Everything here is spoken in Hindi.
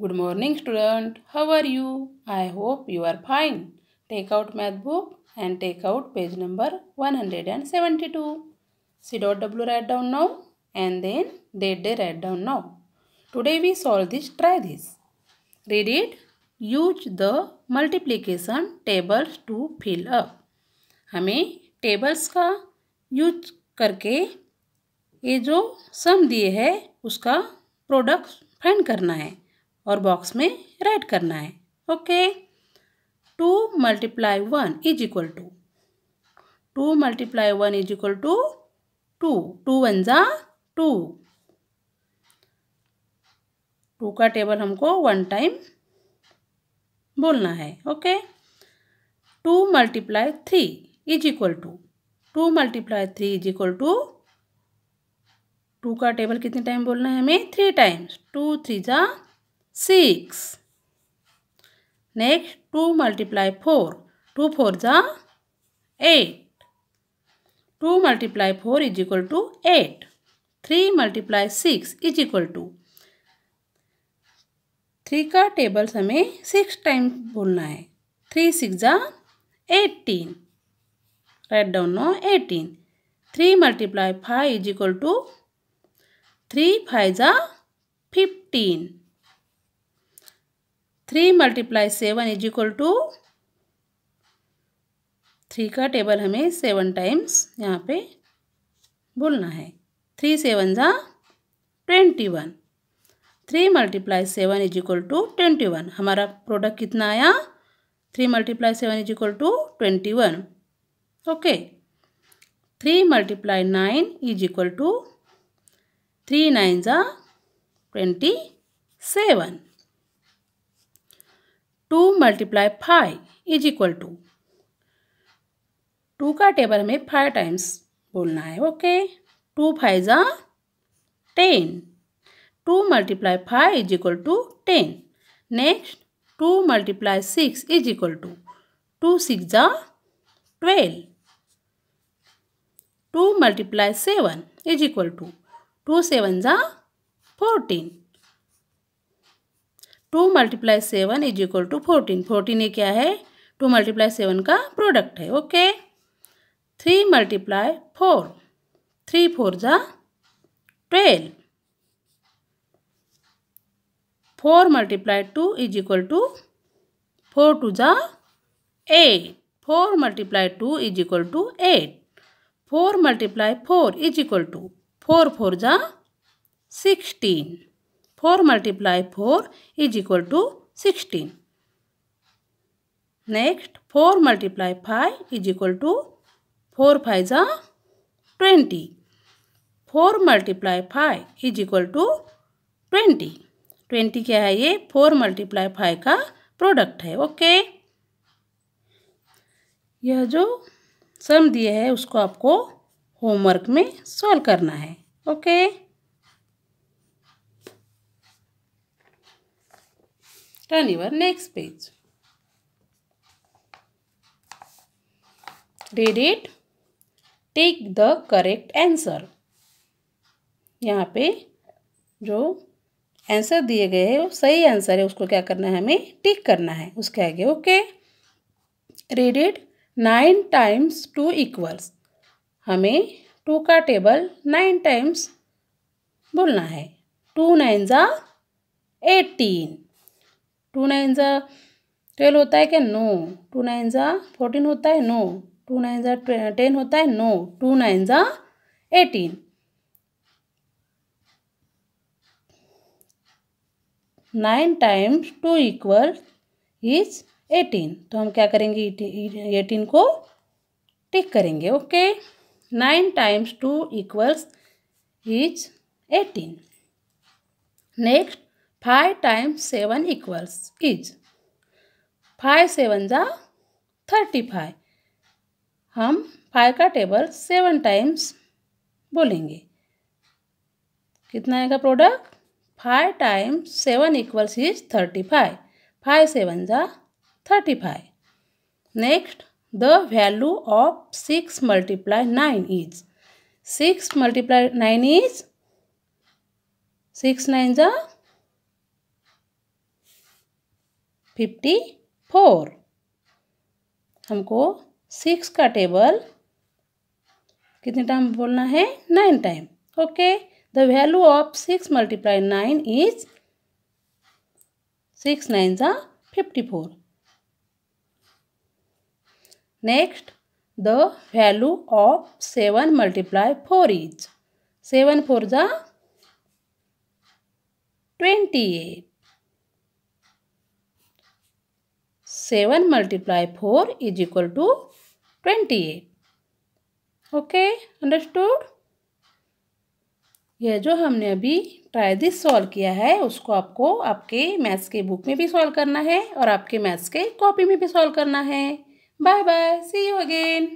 Good morning student how are you I hope you are fine take out math book and take out page number 172 c dot w write down now and then date they write down now today we solve this try this read it use the multiplication tables to fill up हमें टेबल्स का यूज करके ये जो सम दिए है उसका प्रोडक्ट फाइंड करना है और बॉक्स में राइट करना है okay two multiply one is equal to two multiply one is equal to two two one ज़ा टू टू का टेबल हमको वन टाइम बोलना है okay two multiply three is equal to two multiply three is equal to two का टेबल कितने टाइम बोलना है हमें थ्री टाइम्स टू थ्री ज़ा six. Next, 2 multiply 4. 2 4 the 8. 2 multiply 4 is equal to 8. 3 multiply 6 is equal to three का टेबल्स हमें सिक्स टाइम बोलना है थ्री सिक्स जा eighteen write down no eighteen three multiply five is equal to three five जा fifteen three multiply seven is equal to three का टेबल हमें सेवन टाइम्स यहाँ पे बोलना है थ्री सेवन ज़ा twenty one three multiply seven is equal to twenty one हमारा प्रोडक्ट कितना आया three multiply seven is equal to twenty one okay three multiply nine is equal to three nine ज़ा twenty seven two multiply five is equal to two का टेबल हमें फाइव टाइम्स बोलना है ओके टू फाइव ज़ा ten two multiply five is equal to ten next two multiply six is equal to two six ज़ा twelve two multiply seven is equal to two seven ज़ा fourteen two multiply seven is equal to fourteen fourteen ये क्या है टू मल्टीप्लाई सेवन का प्रोडक्ट है okay three multiply four three four ज़ा twelve four multiply two is equal to four two ज़ा eight four multiply two is equal to eight four multiply four is equal to four four ज़ा sixteen four multiply four is equal to sixteen next four multiply five is equal to four five जा twenty four multiply five is equal to twenty twenty क्या है ये फोर मल्टीप्लाई फाइव का प्रोडक्ट है ओके यह जो सम दिया है उसको आपको होमवर्क में सॉल्व करना है okay okay? Turn your next page. Read it. take the correct answer यहाँ पे जो आंसर दिए गए हैं वो सही आंसर है उसको क्या करना है हमें टिक करना है उसके आगे okay read it nine times two equals हमें टू का टेबल नाइन टाइम्स बोलना है टू नाइन ज़ा एटीन टू नाइन ज़ा ट्वेल्व होता है क्या नो टू नाइन ज़ा फोर्टीन होता है नो टू नाइन ज़ा टेन होता है नो टू नाइन ज़ा eighteen nine times two equal is eighteen तो हम क्या करेंगे एटीन को टिक करेंगे okay nine times two equals is eighteen next five times seven equals is five seven जा थर्टी फाइव हम फाइव का टेबल सेवन टाइम्स बोलेंगे कितना आएगा product five times seven equals is thirty five five seven जा thirty five next the value of six multiply nine is six multiply nine is six nine जा फिफ्टी फोर हमको सिक्स का टेबल कितने टाइम बोलना है nine time okay the value of six multiply nine is six nine ज़ा fifty four next the value of seven multiply four is seven four ज़ा twenty eight seven multiply four is equal to twenty eight okay understood यह जो हमने अभी ट्राई दिस सॉल्व किया है उसको आपको आपके मैथ्स के बुक में भी सॉल्व करना है और आपके मैथ्स के कॉपी में भी सॉल्व करना है bye bye see you again